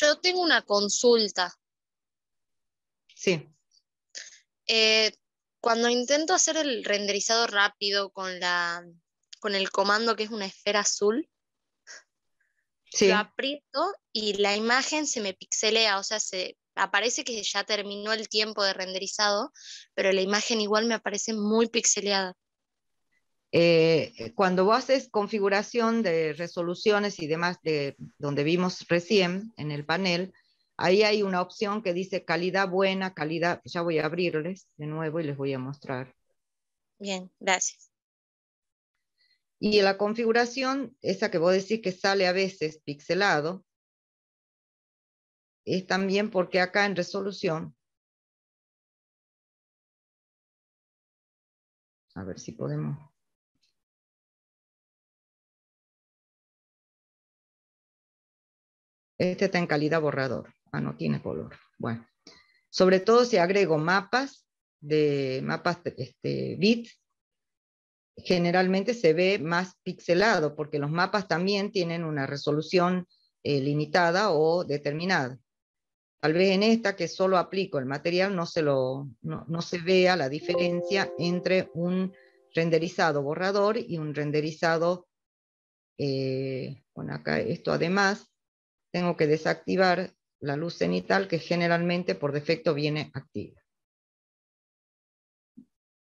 yo tengo una consulta. Sí. Eh, cuando intento hacer el renderizado rápido con, la, con el comando que es una esfera azul, lo aprieto y la imagen se me pixelea, o sea, se aparece que ya terminó el tiempo de renderizado, pero la imagen igual me aparece muy pixeleada. Eh, eh, cuando vos haces configuración de resoluciones y demás, de donde vimos recién en el panel, ahí hay una opción que dice calidad buena, calidad, ya voy a abrirles de nuevo y les voy a mostrar. Bien, gracias. Y la configuración, esa que vos decís que sale a veces pixelado, es también porque acá en resolución, a ver si podemos Este está en calidad borrador. Ah, no tiene color. Bueno. Sobre todo si agrego mapas de mapas este, bit, generalmente se ve más pixelado porque los mapas también tienen una resolución eh, limitada o determinada. Tal vez en esta que solo aplico el material no se, lo, no, se vea la diferencia entre un renderizado borrador y un renderizado, eh, bueno acá esto además, tengo que desactivar la luz cenital que generalmente por defecto viene activa.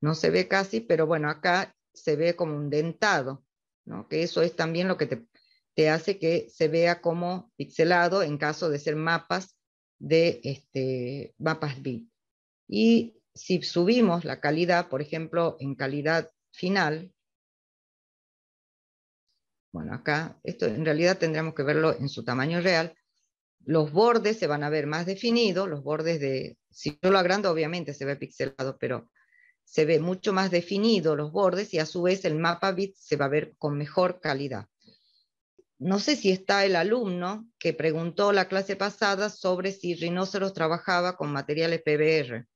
No se ve casi, pero bueno, acá se ve como un dentado, ¿no? que eso es también lo que te, te, hace que se vea como pixelado en caso de ser mapas de este, mapas bit. Y si subimos la calidad, por ejemplo, en calidad final, bueno, acá, esto en realidad tendremos que verlo en su tamaño real. Los bordes se van a ver más definidos, los bordes de, si yo lo agrando obviamente se ve pixelado, pero se ve mucho más definido los bordes y a su vez el mapa bit se va a ver con mejor calidad. No sé si está el alumno que preguntó la clase pasada sobre si Rhinoceros trabajaba con materiales PBR.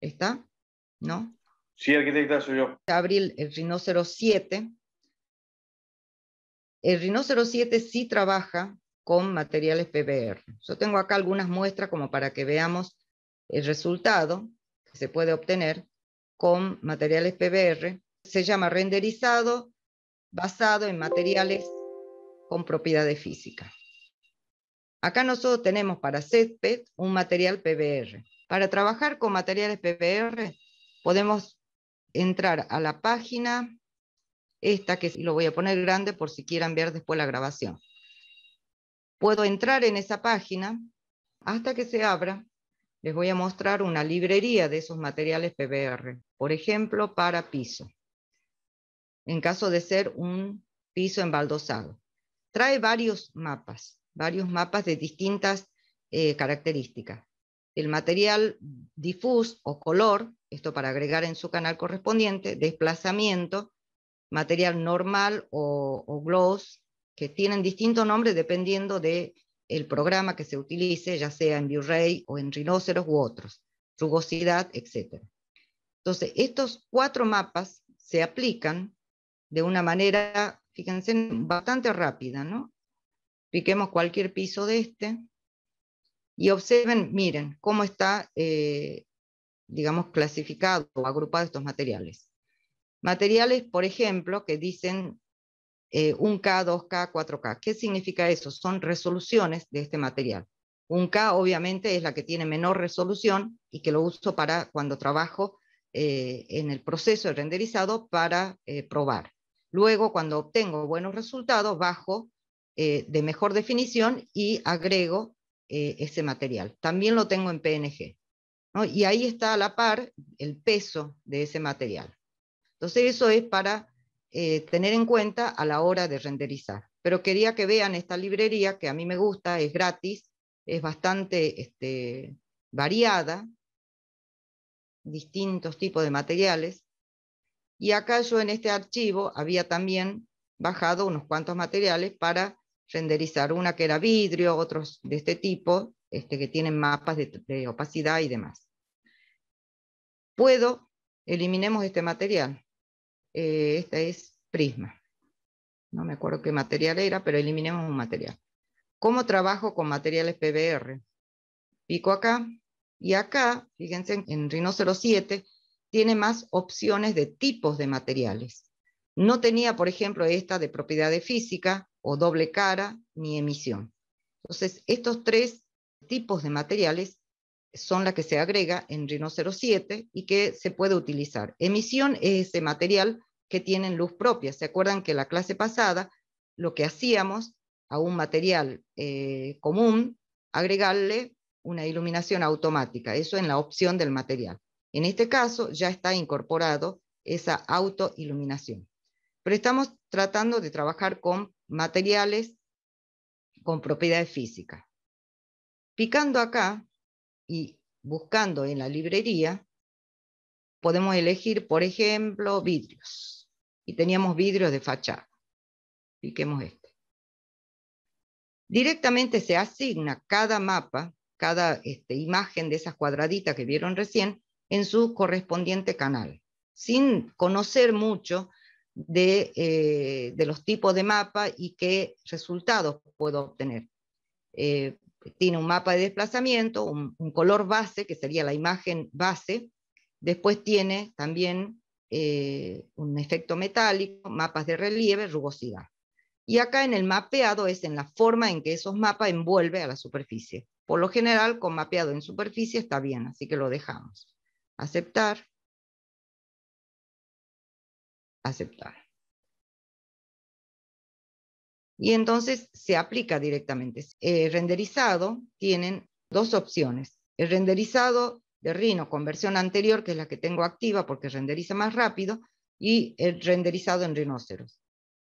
¿Está? ¿No? Sí, arquitecta, soy yo. Abril, el Rhinoceros 7, el Rhino 7 sí trabaja con materiales PBR. Yo tengo acá algunas muestras como para que veamos el resultado que se puede obtener con materiales PBR. Se llama renderizado basado en materiales con propiedades físicas. Acá nosotros tenemos para césped un material PBR. Para trabajar con materiales PBR podemos entrar a la página esta que lo voy a poner grande por si quieran ver después la grabación. Puedo entrar en esa página hasta que se abra. Les voy a mostrar una librería de esos materiales PBR, por ejemplo, para piso, en caso de ser un piso embaldosado. Trae varios mapas, varios mapas de distintas eh, características. El material difuso o color, esto para agregar en su canal correspondiente, desplazamiento, material normal o, gloss, que tienen distintos nombres dependiendo del el programa que se utilice, ya sea en blu o en rinoceros u otros, rugosidad, etc. Entonces, estos cuatro mapas se aplican de una manera, fíjense, bastante rápida, ¿no? Piquemos cualquier piso de este y observen, miren, cómo está, eh, digamos, clasificado o agrupado estos materiales. Materiales, por ejemplo, que dicen eh, 1K, 2K, 4K. ¿Qué significa eso? Son resoluciones de este material. 1K obviamente es la que tiene menor resolución y que lo uso para cuando trabajo eh, en el proceso de renderizado para eh, probar. Luego, cuando obtengo buenos resultados, bajo eh, de mejor definición y agrego ese material. También lo tengo en PNG. Y ahí está a la par el peso de ese material. Entonces eso es para eh, tener en cuenta a la hora de renderizar. Pero quería que vean esta librería que a mí me gusta, es gratis, es bastante este, variada, distintos tipos de materiales. Y acá yo en este archivo había también bajado unos cuantos materiales para renderizar, una que era vidrio, otros de este tipo, este, que tienen mapas de, de opacidad y demás. Puedo, eliminemos este material. Eh, esta es prisma. No me acuerdo qué material era, pero eliminemos un material. ¿Cómo trabajo con materiales PBR? Pico acá y acá, fíjense, en Rhino 07 tiene más opciones de tipos de materiales. No tenía, por ejemplo, esta de propiedades física o doble cara ni emisión. Entonces, estos tres tipos de materiales son las que se agrega en Rhino 07 y que se puede utilizar. Emisión es ese material que tiene luz propia. ¿Se acuerdan que la clase pasada lo que hacíamos a un material eh, común, agregarle una iluminación automática, eso en la opción del material. En este caso ya está incorporado esa autoiluminación. Pero estamos tratando de trabajar con materiales con propiedades físicas. Picando acá, y buscando en la librería, podemos elegir, por ejemplo, vidrios. Y teníamos vidrios de fachada. Cliquemos este. Directamente se asigna cada mapa, cada este, imagen de esas cuadraditas que vieron recién, en su correspondiente canal, sin conocer mucho de, eh, los tipos de mapa y qué resultados puedo obtener. Eh, tiene un mapa de desplazamiento, un, color base, que sería la imagen base. Después tiene también eh, un efecto metálico, mapas de relieve, rugosidad. Y acá en el mapeado es en la forma en que esos mapas envuelve a la superficie. Por lo general, con mapeado en superficie está bien, así que lo dejamos. Aceptar. Aceptar y entonces se aplica directamente. El eh, renderizado tienen dos opciones. El renderizado de Rhino con versión anterior, que es la que tengo activa porque renderiza más rápido, y el renderizado en Rhinoceros,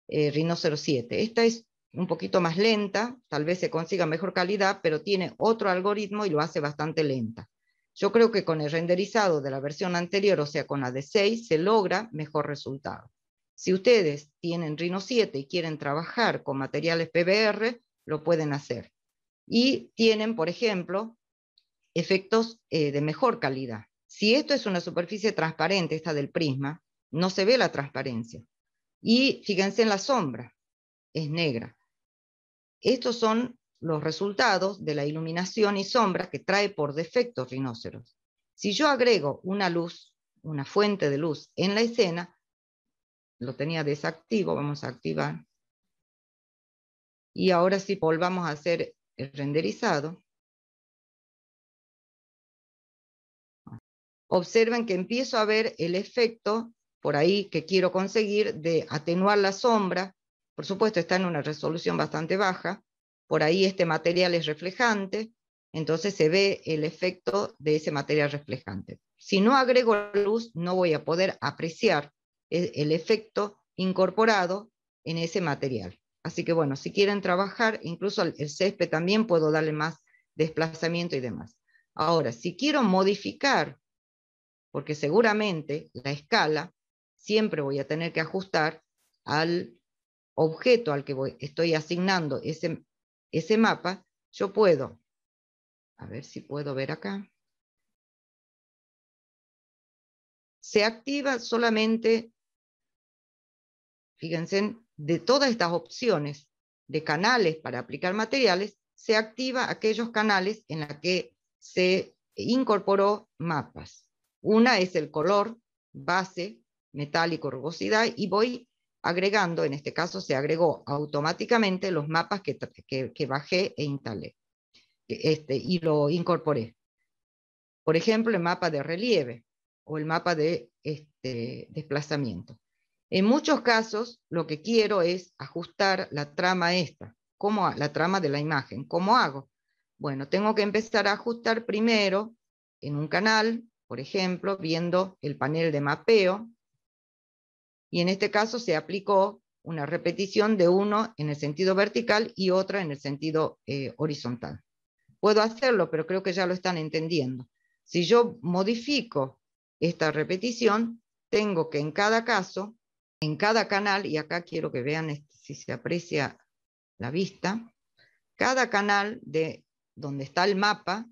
eh, Rhinoceros 7. Esta es un poquito más lenta, tal vez se consiga mejor calidad, pero tiene otro algoritmo y lo hace bastante lenta. Yo creo que con el renderizado de la versión anterior, o sea, con la de 6, se logra mejor resultado. Si ustedes tienen Rhino 7 y quieren trabajar con materiales PBR, lo pueden hacer. Y tienen, por ejemplo, efectos eh, de mejor calidad. Si esto es una superficie transparente, esta del prisma, no se ve la transparencia. Y fíjense en la sombra, es negra. Estos son los resultados de la iluminación y sombra que trae por defecto rinoceros. Si yo agrego una luz, una fuente de luz en la escena, lo tenía desactivo, vamos a activar. Y ahora si volvamos a hacer el renderizado, observen que empiezo a ver el efecto por ahí que quiero conseguir de atenuar la sombra. Por supuesto, está en una resolución bastante baja. Por ahí este material es reflejante, entonces se ve el efecto de ese material reflejante. Si no agrego luz, no voy a poder apreciar el efecto incorporado en ese material. Así que bueno, si quieren trabajar, incluso el césped también puedo darle más desplazamiento y demás. Ahora, si quiero modificar, porque seguramente la escala siempre voy a tener que ajustar al objeto al que estoy asignando ese, ese mapa, yo puedo, a ver si puedo ver acá, se activa solamente fíjense, de todas estas opciones de canales para aplicar materiales, se activa aquellos canales en los que se incorporó mapas. Una es el color, base, metálico, rugosidad, y voy agregando, en este caso se agregó automáticamente los mapas que, bajé e instalé este, y lo incorporé. Por ejemplo, el mapa de relieve o el mapa de este, desplazamiento. En muchos casos, lo que quiero es ajustar la trama esta, como la trama de la imagen. ¿Cómo hago? Bueno, tengo que empezar a ajustar primero en un canal, por ejemplo, viendo el panel de mapeo. Y en este caso se aplicó una repetición de uno en el sentido vertical y otra en el sentido eh, horizontal. Puedo hacerlo, pero creo que ya lo están entendiendo. Si yo modifico esta repetición, tengo que en cada caso en cada canal, y acá quiero que vean este, si se aprecia la vista, cada canal de donde está el mapa,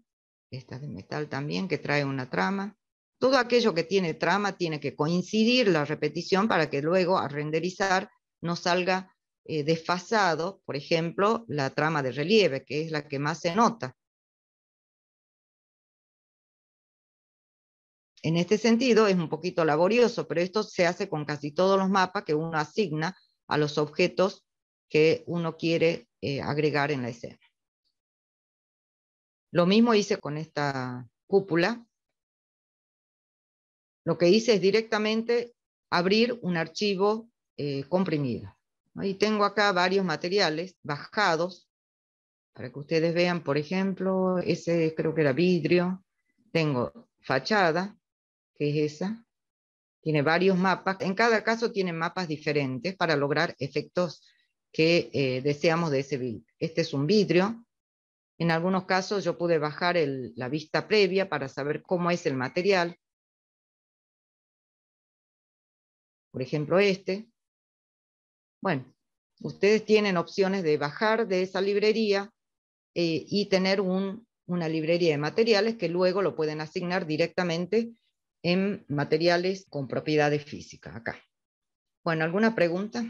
esta de metal también, que trae una trama, todo aquello que tiene trama tiene que coincidir la repetición para que luego a renderizar no salga eh, desfasado, por ejemplo, la trama de relieve, que es la que más se nota. En este sentido, es un poquito laborioso, pero esto se hace con casi todos los mapas que uno asigna a los objetos que uno quiere eh, agregar en la escena. Lo mismo hice con esta cúpula. Lo que hice es directamente abrir un archivo eh, comprimido. Y tengo acá varios materiales bajados para que ustedes vean, por ejemplo, ese creo que era vidrio. Tengo fachada, que es esa. Tiene varios mapas. En cada caso tiene mapas diferentes para lograr efectos que eh, deseamos de ese vidrio. Este es un vidrio. En algunos casos yo pude bajar la vista previa para saber cómo es el material. Por ejemplo, este. Bueno, ustedes tienen opciones de bajar de esa librería eh, y tener una librería de materiales que luego lo pueden asignar directamente en materiales con propiedades físicas acá. Bueno, ¿alguna pregunta?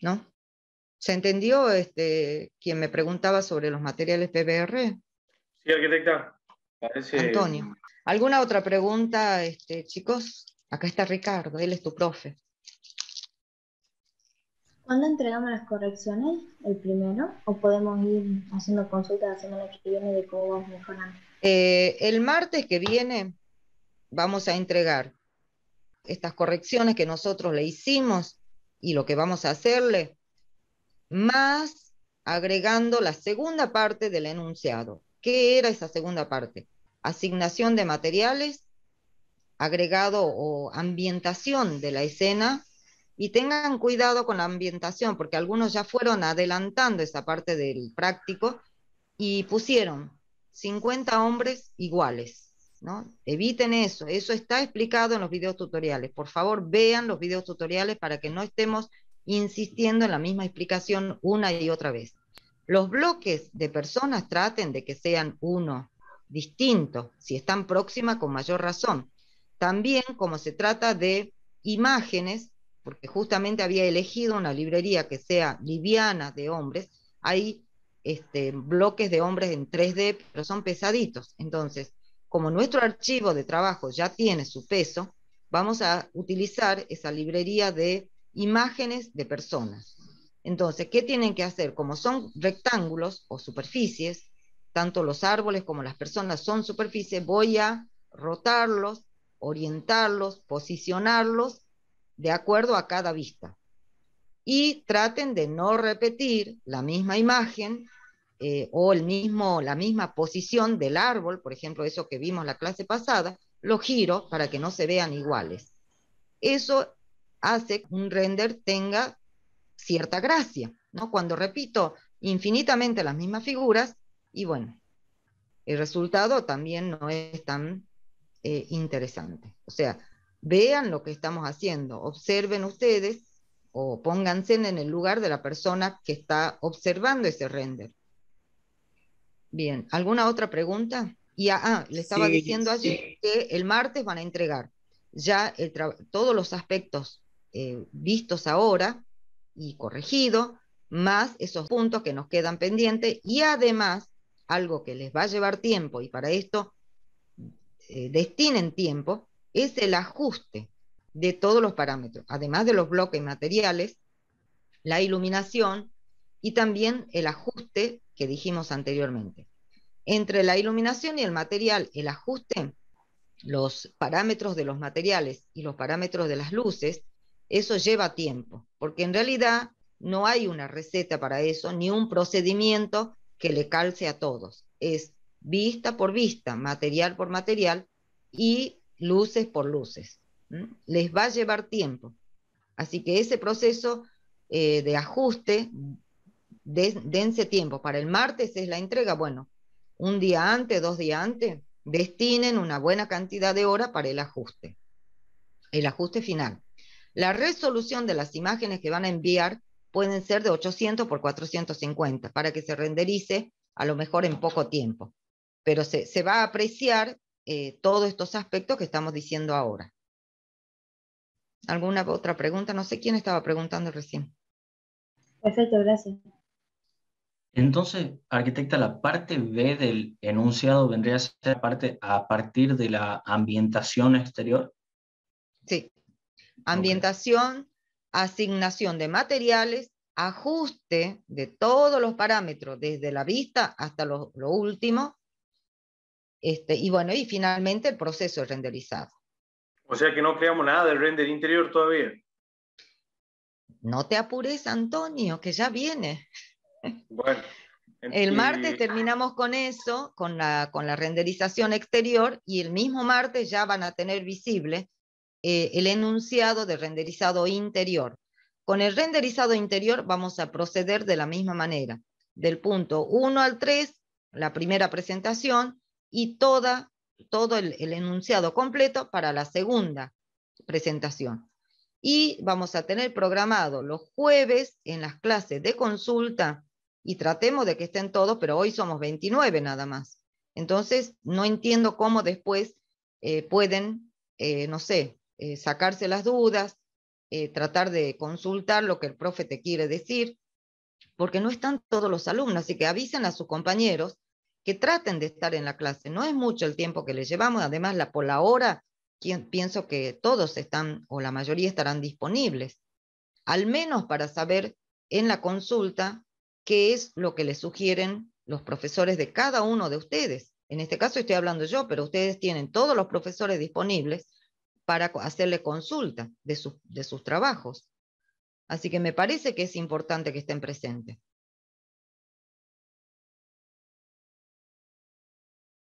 ¿No? ¿Se entendió este, quien me preguntaba sobre los materiales PBR? Sí, arquitecta. Antonio. ¿Alguna otra pregunta, este, chicos? Acá está Ricardo, él es tu profe. ¿Cuándo entregamos las correcciones? ¿El primero? ¿O podemos ir haciendo consultas la semana que viene de cómo vamos mejorando? Eh, el martes que viene vamos a entregar estas correcciones que nosotros le hicimos y lo que vamos a hacerle, más agregando la segunda parte del enunciado. ¿Qué era esa segunda parte? Asignación de materiales, agregado o ambientación de la escena y tengan cuidado con la ambientación, porque algunos ya fueron adelantando esa parte del práctico y pusieron 50 hombres iguales, ¿no? Eviten eso, eso está explicado en los videos tutoriales. Por favor, vean los videos tutoriales para que no estemos insistiendo en la misma explicación una y otra vez. Los bloques de personas traten de que sean uno distinto, si están próximas con mayor razón. También como se trata de imágenes, porque justamente había elegido una librería que sea liviana de hombres. Hay este, bloques de hombres en 3D, pero son pesaditos. Entonces, como nuestro archivo de trabajo ya tiene su peso, vamos a utilizar esa librería de imágenes de personas. Entonces, ¿qué tienen que hacer? Como son rectángulos o superficies, tanto los árboles como las personas son superficies, voy a rotarlos, orientarlos, posicionarlos de acuerdo a cada vista. Y traten de no repetir la misma imagen eh, o el mismo, la misma posición del árbol, por ejemplo, eso que vimos la clase pasada, lo giro para que no se vean iguales. Eso hace que un render tenga cierta gracia, ¿no? Cuando repito infinitamente las mismas figuras, y bueno, el resultado también no es tan eh, interesante. O sea, vean lo que estamos haciendo, observen ustedes o pónganse en el lugar de la persona que está observando ese render. Bien, ¿alguna otra pregunta? Y ah, ah le estaba diciendo allí que el martes van a entregar ya todos los aspectos eh, vistos ahora y corregidos, más esos puntos que nos quedan pendientes y además algo que les va a llevar tiempo y para esto eh, destinen tiempo, es el ajuste de todos los parámetros, además de los bloques materiales, la iluminación y también el ajuste que dijimos anteriormente. Entre la iluminación y el material, el ajuste, los parámetros de los materiales y los parámetros de las luces, eso lleva tiempo, porque en realidad no hay una receta para eso, ni un procedimiento que le calce a todos. Es vista por vista, material por material, y luces por luces. Les va a llevar tiempo. Así que ese proceso eh, de ajuste, dense tiempo. Para el martes es la entrega, bueno, un día antes, dos días antes, destinen una buena cantidad de horas para el ajuste, el ajuste final. La resolución de las imágenes que van a enviar pueden ser de 800 por 450 para que se renderice a lo mejor en poco tiempo, pero se, se va a apreciar eh, todos estos aspectos que estamos diciendo ahora. ¿Alguna otra pregunta? No sé quién estaba preguntando recién. Perfecto, gracias. Entonces, arquitecta, la parte B del enunciado vendría a ser parte a partir de la ambientación exterior. Sí. Ambientación, asignación de materiales, ajuste de todos los parámetros, desde la vista hasta lo, lo último, este, y bueno, y finalmente el proceso es renderizado. O sea que no creamos nada del render interior todavía. No te apures, Antonio, que ya viene. Bueno. El martes terminamos con eso, con la, renderización exterior, y el mismo martes ya van a tener visible eh, el enunciado de renderizado interior. Con el renderizado interior vamos a proceder de la misma manera. Del punto 1 al 3, la primera presentación, y toda, todo el, enunciado completo para la segunda presentación. Y vamos a tener programado los jueves en las clases de consulta y tratemos de que estén todos, pero hoy somos 29 nada más. Entonces, no entiendo cómo después eh, pueden, eh, no sé, eh, sacarse las dudas, tratar de consultar lo que el profe te quiere decir, porque no están todos los alumnos, así que avisen a sus compañeros que traten de estar en la clase. No es mucho el tiempo que les llevamos, además la, por la hora pienso que todos están o la mayoría estarán disponibles, al menos para saber en la consulta qué es lo que les sugieren los profesores de cada uno de ustedes. En este caso estoy hablando yo, pero ustedes tienen todos los profesores disponibles para hacerle consulta de, sus, de sus trabajos. Así que me parece que es importante que estén presentes.